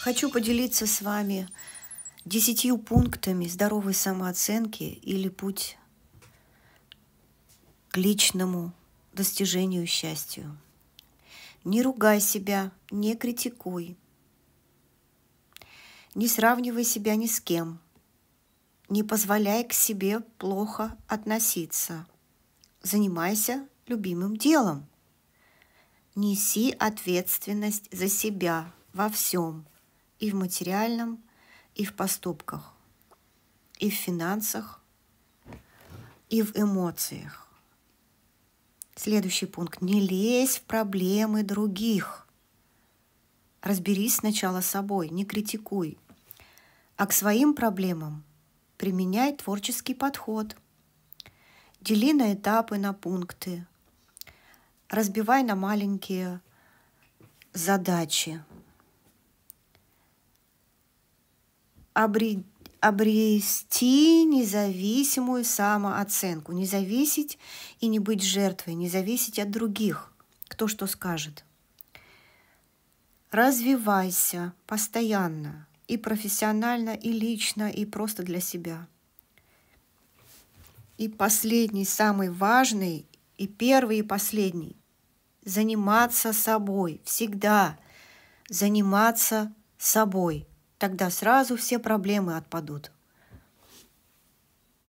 Хочу поделиться с вами десятью пунктами здоровой самооценки или путь к личному достижению счастью. Не ругай себя, не критикуй, не сравнивай себя ни с кем, не позволяй к себе плохо относиться, занимайся любимым делом, неси ответственность за себя во всем – и в материальном, и в поступках, и в финансах, и в эмоциях. Следующий пункт. Не лезь в проблемы других. Разберись сначала с собой, не критикуй. А к своим проблемам применяй творческий подход. Дели на этапы, на пункты. Разбивай на маленькие задачи. обре... обрести независимую самооценку, не зависеть и не быть жертвой, не зависеть от других, кто что скажет. Развивайся постоянно, и профессионально, и лично, и просто для себя. И последний, самый важный, и первый, и последний. Заниматься собой, всегда заниматься собой – Тогда сразу все проблемы отпадут.